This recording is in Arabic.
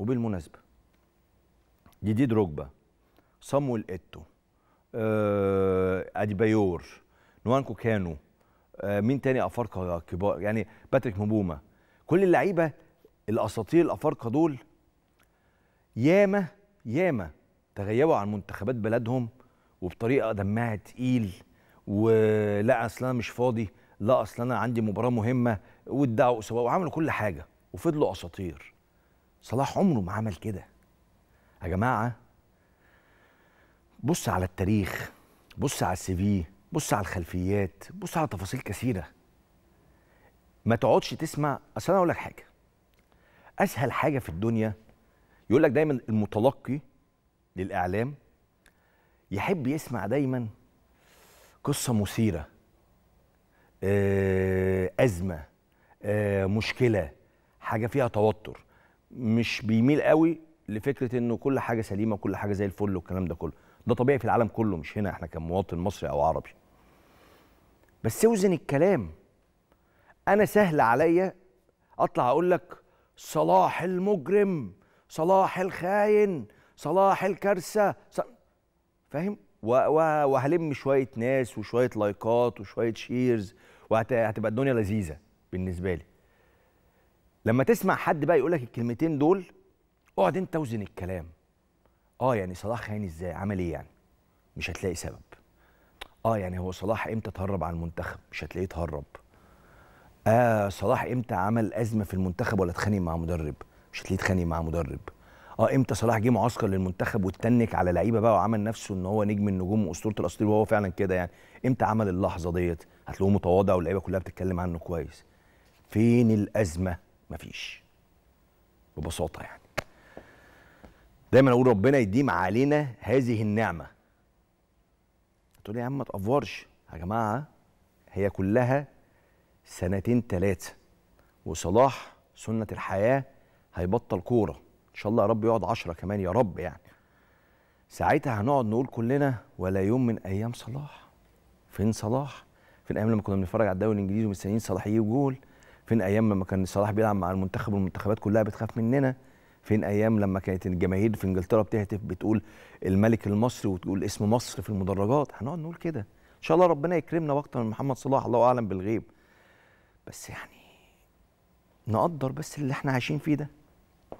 وبالمناسبه ديدي دروجبا صامويل ايتو آه، أدي اديبايور نوانكو كانو آه، مين تاني افارقه كبار يعني باتريك مبومة كل اللعيبه الاساطير الافارقه دول ياما ياما تغيبوا عن منتخبات بلدهم وبطريقه دمها تقيل ولا اصل انا مش فاضي لا اصل انا عندي مباراه مهمه وادعوا وعملوا كل حاجه وفضلوا اساطير صلاح عمره ما عمل كده يا جماعه بص على التاريخ بص على السي في بص على الخلفيات بص على تفاصيل كثيره ما تقعدش تسمع اصل انا اقول لك حاجه اسهل حاجه في الدنيا يقول لك دايما المتلقي للاعلام يحب يسمع دايما قصه مثيره آه، ازمه آه، مشكله حاجه فيها توتر مش بيميل قوي لفكره انه كل حاجه سليمه وكل حاجه زي الفل والكلام ده كله ده طبيعي في العالم كله مش هنا احنا كمواطن مصري او عربي بس اوزن الكلام انا سهل عليا اطلع اقول لك صلاح المجرم صلاح الخاين صلاح الكارثه ص... فاهم وهلم شويه ناس وشويه لايكات وشويه شيرز وهتبقى الدنيا لذيذه بالنسبه لي لما تسمع حد بقى يقول لك الكلمتين دول اقعد انت وزن الكلام اه يعني صلاح خاين ازاي عمل ايه يعني مش هتلاقي سبب اه يعني هو صلاح امتى تهرب عن المنتخب مش هتلاقيه تهرب اه صلاح امتى عمل ازمه في المنتخب ولا اتخانق مع مدرب مش هتلاقيه اتخانق مع مدرب اه امتى صلاح جه معسكر للمنتخب واتنك على لعيبه بقى وعمل نفسه ان هو نجم النجوم واسطوره الاسطير وهو فعلا كده يعني امتى عمل اللحظه ديت هتلاقوه متواضع واللعيبه كلها بتتكلم عنه كويس فين الازمه مفيش ببساطه يعني دايما اقول ربنا يديم علينا هذه النعمه تقول يا عم ما تأفورش يا جماعه هي كلها سنتين ثلاثه وصلاح سنه الحياه هيبطل كوره ان شاء الله يا رب يقعد عشرة كمان يا رب يعني ساعتها هنقعد نقول كلنا ولا يوم من ايام صلاح فين صلاح فين الايام لما كنا بنتفرج على الدوري الانجليزي ومستنيين صلاح يجي جول فين ايام لما كان صلاح بيلعب مع المنتخب والمنتخبات كلها بتخاف مننا فين ايام لما كانت الجماهير في انجلترا بتهتف بتقول الملك المصري وتقول اسم مصر في المدرجات هنقعد نقول كده ان شاء الله ربنا يكرمنا وقتا من محمد صلاح الله اعلم بالغيب بس يعني نقدر بس اللي احنا عايشين فيه ده